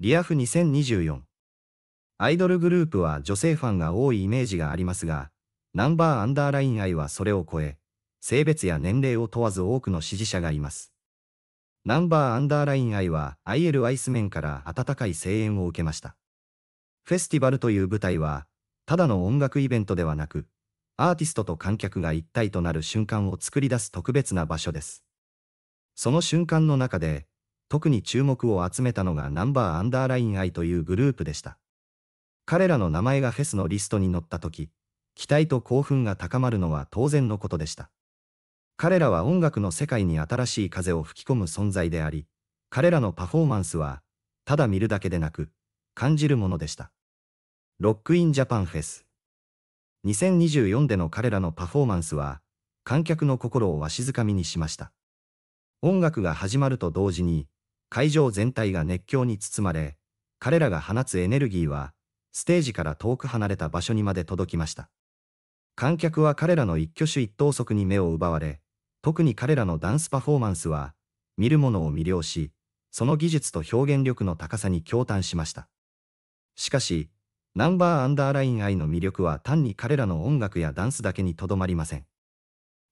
リアフ2024アイドルグループは女性ファンが多いイメージがありますが、ナンバーアンダーライン愛はそれを超え、性別や年齢を問わず多くの支持者がいます。ナンバーアンダーライン愛は IL アイスメンから温かい声援を受けました。フェスティバルという舞台は、ただの音楽イベントではなく、アーティストと観客が一体となる瞬間を作り出す特別な場所です。その瞬間の中で、特に注目を集めたのがナンバーアンダーラインイというグループでした。彼らの名前がフェスのリストに載った時、期待と興奮が高まるのは当然のことでした。彼らは音楽の世界に新しい風を吹き込む存在であり、彼らのパフォーマンスは、ただ見るだけでなく、感じるものでした。ロックインジャパンフェス。2024での彼らのパフォーマンスは、観客の心をわしづかみにしました。音楽が始まると同時に、会場全体が熱狂に包まれ、彼らが放つエネルギーは、ステージから遠く離れた場所にまで届きました。観客は彼らの一挙手一投足に目を奪われ、特に彼らのダンスパフォーマンスは、見る者を魅了し、その技術と表現力の高さに驚嘆しました。しかし、ナンバーアンダーライン愛の魅力は単に彼らの音楽やダンスだけにとどまりません。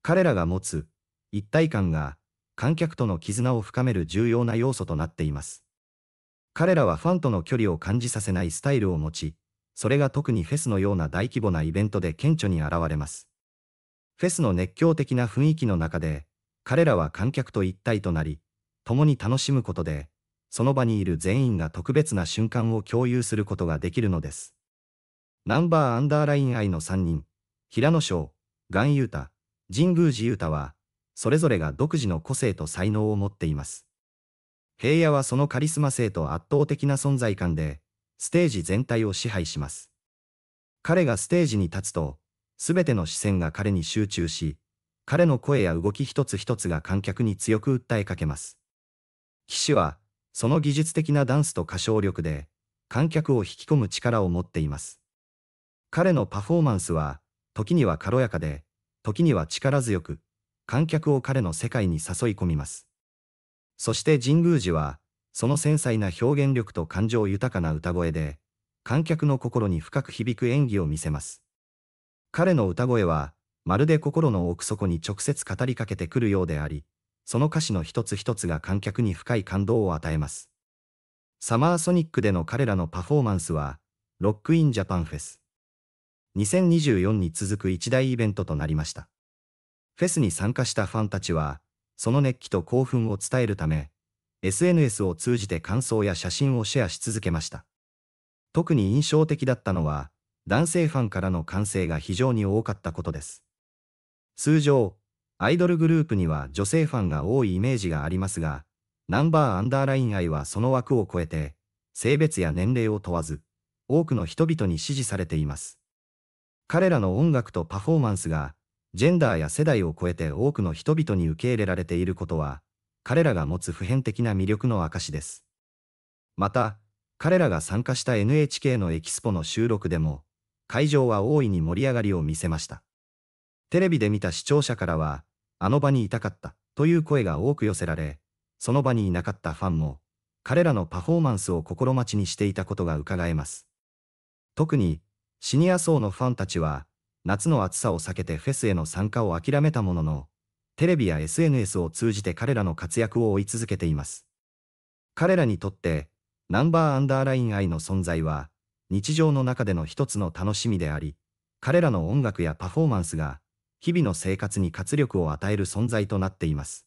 彼らが持つ一体感が観客との絆を深める重要な要素となっています。彼らはファンとの距離を感じさせないスタイルを持ち、それが特にフェスのような大規模なイベントで顕著に現れます。フェスの熱狂的な雰囲気の中で、彼らは観客と一体となり、共に楽しむことで、その場にいる全員が特別な瞬間を共有することができるのです。ナンバーアンダーライン愛の3人、平野翔、岩優太、神宮寺優太は、それぞれが独自の個性と才能を持っています。平野はそのカリスマ性と圧倒的な存在感で、ステージ全体を支配します。彼がステージに立つと、すべての視線が彼に集中し、彼の声や動き一つ一つが観客に強く訴えかけます。騎士は、その技術的なダンスと歌唱力で、観客を引き込む力を持っています。彼のパフォーマンスは、時には軽やかで、時には力強く、観客を彼の世界に誘い込みます。そして神宮寺は、その繊細な表現力と感情豊かな歌声で、観客の心に深く響く演技を見せます。彼の歌声は、まるで心の奥底に直接語りかけてくるようであり、その歌詞の一つ一つが観客に深い感動を与えます。サマーソニックでの彼らのパフォーマンスは、ロックインジャパンフェス。2024に続く一大イベントとなりました。フェスに参加したファンたちは、その熱気と興奮を伝えるため、SNS を通じて感想や写真をシェアし続けました。特に印象的だったのは、男性ファンからの歓声が非常に多かったことです。通常、アイドルグループには女性ファンが多いイメージがありますが、ナンバーアンダーライン愛はその枠を超えて、性別や年齢を問わず、多くの人々に支持されています。彼らの音楽とパフォーマンスが、ジェンダーや世代を超えて多くの人々に受け入れられていることは、彼らが持つ普遍的な魅力の証です。また、彼らが参加した NHK のエキスポの収録でも、会場は大いに盛り上がりを見せました。テレビで見た視聴者からは、あの場にいたかったという声が多く寄せられ、その場にいなかったファンも、彼らのパフォーマンスを心待ちにしていたことが伺えます。特に、シニア層のファンたちは、夏の暑さを避けてフェスへの参加を諦めたものの、テレビや SNS を通じて彼らの活躍を追い続けています。彼らにとって、ナンバーアンダーライン愛の存在は、日常の中での一つの楽しみであり、彼らの音楽やパフォーマンスが、日々の生活に活力を与える存在となっています。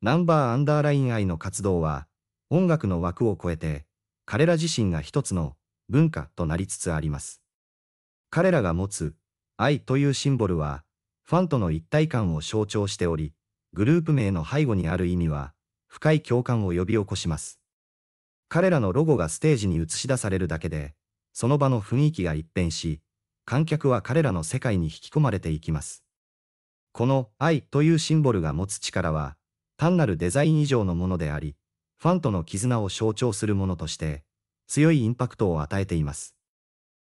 ナンバーアンダーライン愛の活動は、音楽の枠を超えて、彼ら自身が一つの文化となりつつあります。彼らが持つ愛というシンボルは、ファンとの一体感を象徴しており、グループ名の背後にある意味は、深い共感を呼び起こします。彼らのロゴがステージに映し出されるだけで、その場の雰囲気が一変し、観客は彼らの世界に引き込まれていきます。この愛というシンボルが持つ力は、単なるデザイン以上のものであり、ファンとの絆を象徴するものとして、強いインパクトを与えています。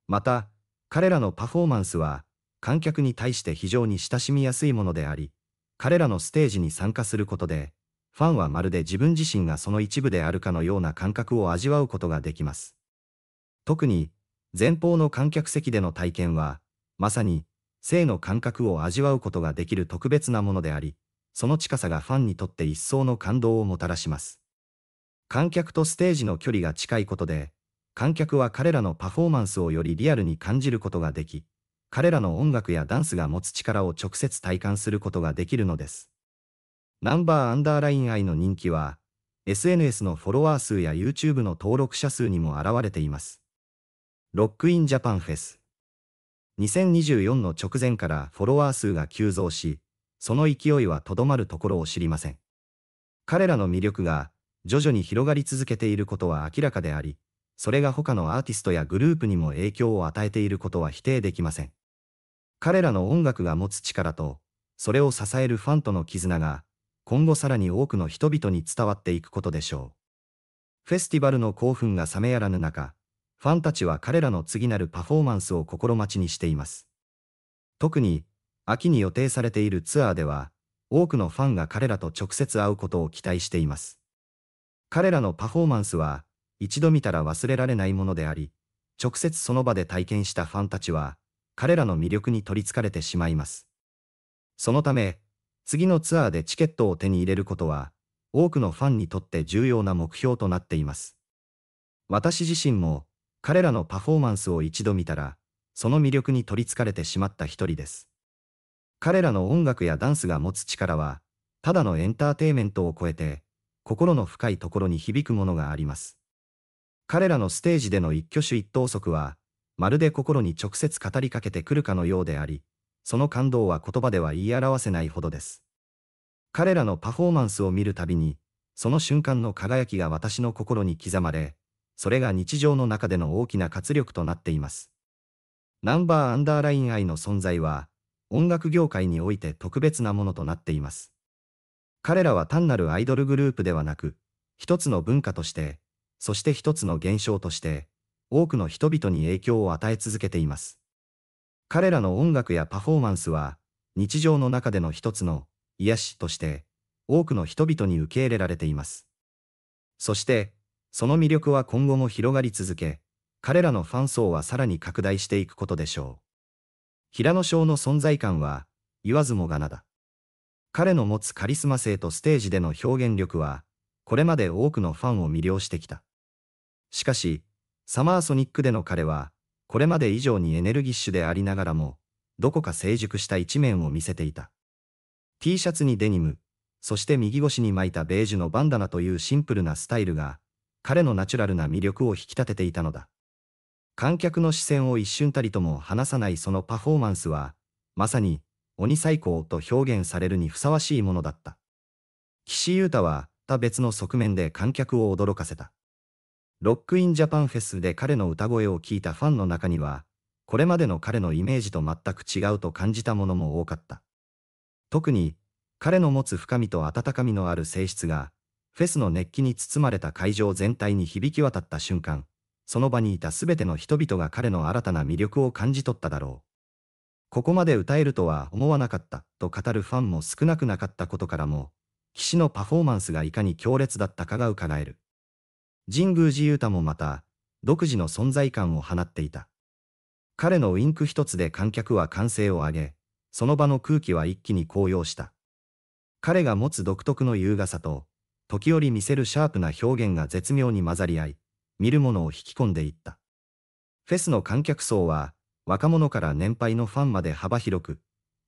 また、彼らのパフォーマンスは、観客に対して非常に親しみやすいものであり、彼らのステージに参加することで、ファンはまるで自分自身がその一部であるかのような感覚を味わうことができます。特に、前方の観客席での体験は、まさに、性の感覚を味わうことができる特別なものであり、その近さがファンにとって一層の感動をもたらします。観客とステージの距離が近いことで、観客は彼らのパフォーマンスをよりリアルに感じることができ、彼らの音楽やダンスが持つ力を直接体感することができるのです。ナンバーアンダーライン愛の人気は、SNS のフォロワー数や YouTube の登録者数にも現れています。ロックインジャパンフェス。2024の直前からフォロワー数が急増し、その勢いはとどまるところを知りません。彼らの魅力が徐々に広がり続けていることは明らかであり、それが他のアーティストやグループにも影響を与えていることは否定できません。彼らの音楽が持つ力と、それを支えるファンとの絆が、今後さらに多くの人々に伝わっていくことでしょう。フェスティバルの興奮が冷めやらぬ中、ファンたちは彼らの次なるパフォーマンスを心待ちにしています。特に、秋に予定されているツアーでは、多くのファンが彼らと直接会うことを期待しています。彼らのパフォーマンスは、一度見たら忘れられないものであり、直接その場で体験したファンたちは、彼らの魅力に取りつかれてしまいます。そのため、次のツアーでチケットを手に入れることは、多くのファンにとって重要な目標となっています。私自身も、彼らのパフォーマンスを一度見たら、その魅力に取りつかれてしまった一人です。彼らの音楽やダンスが持つ力は、ただのエンターテイメントを超えて、心の深いところに響くものがあります。彼らのステージでの一挙手一投足は、まるで心に直接語りかけてくるかのようであり、その感動は言葉では言い表せないほどです。彼らのパフォーマンスを見るたびに、その瞬間の輝きが私の心に刻まれ、それが日常の中での大きな活力となっています。ナンバーアンダーライン愛の存在は、音楽業界において特別なものとなっています。彼らは単なるアイドルグループではなく、一つの文化として、そして一つの現象として、多くの人々に影響を与え続けています。彼らの音楽やパフォーマンスは、日常の中での一つの癒しとして、多くの人々に受け入れられています。そして、その魅力は今後も広がり続け、彼らのファン層はさらに拡大していくことでしょう。平野翔の存在感は、言わずもがなだ。彼の持つカリスマ性とステージでの表現力は、これまで多くのファンを魅了してきた。しかし、サマーソニックでの彼は、これまで以上にエネルギッシュでありながらも、どこか成熟した一面を見せていた。T シャツにデニム、そして右腰に巻いたベージュのバンダナというシンプルなスタイルが、彼のナチュラルな魅力を引き立てていたのだ。観客の視線を一瞬たりとも離さないそのパフォーマンスは、まさに、鬼最高と表現されるにふさわしいものだった。岸優太は、た別の側面で観客を驚かせた。ロックインジャパンフェスで彼の歌声を聞いたファンの中には、これまでの彼のイメージと全く違うと感じたものも多かった。特に、彼の持つ深みと温かみのある性質が、フェスの熱気に包まれた会場全体に響き渡った瞬間、その場にいたすべての人々が彼の新たな魅力を感じ取っただろう。ここまで歌えるとは思わなかったと語るファンも少なくなかったことからも、騎士のパフォーマンスがいかに強烈だったかがうかがえる。神宮寺勇太もまた、独自の存在感を放っていた。彼のウィンク一つで観客は歓声を上げ、その場の空気は一気に高揚した。彼が持つ独特の優雅さと、時折見せるシャープな表現が絶妙に混ざり合い、見る者を引き込んでいった。フェスの観客層は、若者から年配のファンまで幅広く、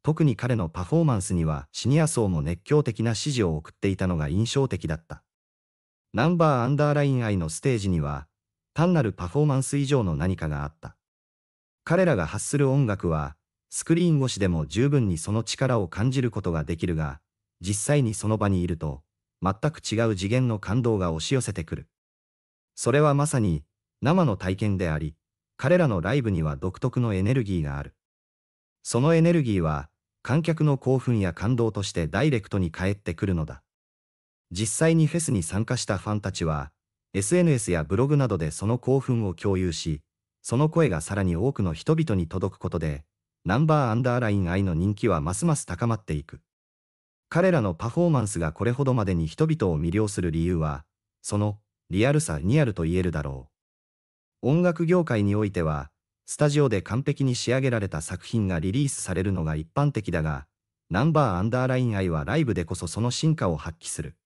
特に彼のパフォーマンスにはシニア層も熱狂的な支持を送っていたのが印象的だった。ナンバーアンダーライン愛のステージには、単なるパフォーマンス以上の何かがあった。彼らが発する音楽は、スクリーン越しでも十分にその力を感じることができるが、実際にその場にいると、全く違う次元の感動が押し寄せてくる。それはまさに、生の体験であり、彼らのライブには独特のエネルギーがある。そのエネルギーは、観客の興奮や感動としてダイレクトに返ってくるのだ。実際にフェスに参加したファンたちは、SNS やブログなどでその興奮を共有し、その声がさらに多くの人々に届くことで、ナンバーアンダーライン愛の人気はますます高まっていく。彼らのパフォーマンスがこれほどまでに人々を魅了する理由は、そのリアルさニアルと言えるだろう。音楽業界においては、スタジオで完璧に仕上げられた作品がリリースされるのが一般的だが、ナンバーアンダーライン愛はライブでこそその進化を発揮する。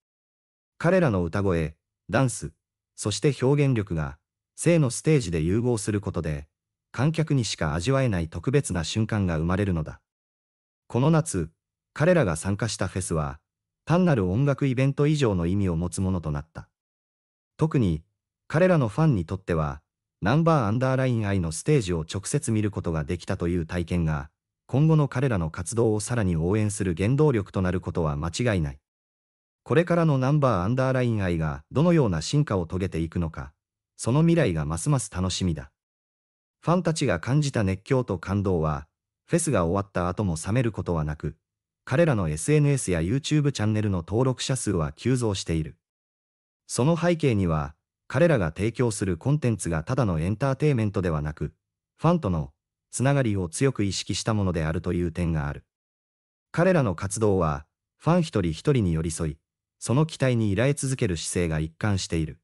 彼らの歌声、ダンス、そして表現力が、性のステージで融合することで、観客にしか味わえない特別な瞬間が生まれるのだ。この夏、彼らが参加したフェスは、単なる音楽イベント以上の意味を持つものとなった。特に、彼らのファンにとっては、ナンバーアンダーライン I のステージを直接見ることができたという体験が、今後の彼らの活動をさらに応援する原動力となることは間違いない。これからのナンバーアンダーライン I がどのような進化を遂げていくのか、その未来がますます楽しみだ。ファンたちが感じた熱狂と感動は、フェスが終わった後も冷めることはなく、彼らの SNS や YouTube チャンネルの登録者数は急増している。その背景には、彼らが提供するコンテンツがただのエンターテイメントではなく、ファンとのつながりを強く意識したものであるという点がある。彼らの活動は、ファン一人一人に寄り添い、その期待に依頼続ける姿勢が一貫している。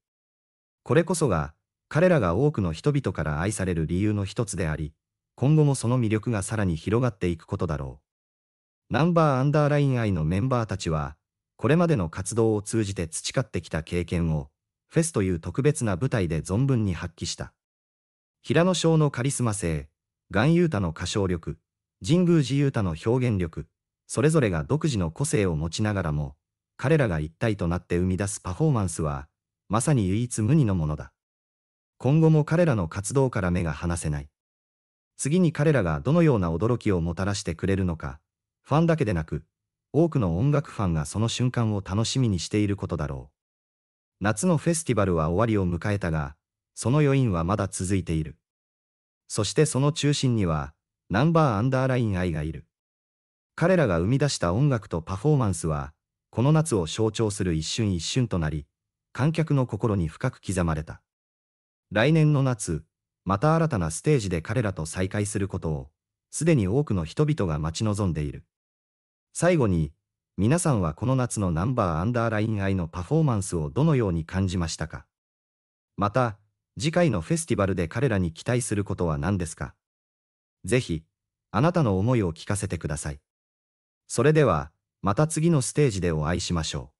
これこそが、彼らが多くの人々から愛される理由の一つであり、今後もその魅力がさらに広がっていくことだろう。ナンバーアンダーライン愛のメンバーたちは、これまでの活動を通じて培ってきた経験を、フェスという特別な舞台で存分に発揮した。平野翔のカリスマ性、岩優太の歌唱力、神宮寺優太の表現力、それぞれが独自の個性を持ちながらも、彼らが一体となって生み出すパフォーマンスは、まさに唯一無二のものだ。今後も彼らの活動から目が離せない。次に彼らがどのような驚きをもたらしてくれるのか、ファンだけでなく、多くの音楽ファンがその瞬間を楽しみにしていることだろう。夏のフェスティバルは終わりを迎えたが、その余韻はまだ続いている。そしてその中心には、ナンバーアンダーライン愛がいる。彼らが生み出した音楽とパフォーマンスは、この夏を象徴する一瞬一瞬となり、観客の心に深く刻まれた。来年の夏、また新たなステージで彼らと再会することを、すでに多くの人々が待ち望んでいる。最後に、皆さんはこの夏のナンバーアンダーライン愛のパフォーマンスをどのように感じましたかまた、次回のフェスティバルで彼らに期待することは何ですかぜひ、あなたの思いを聞かせてください。それでは、また次のステージでお会いしましょう。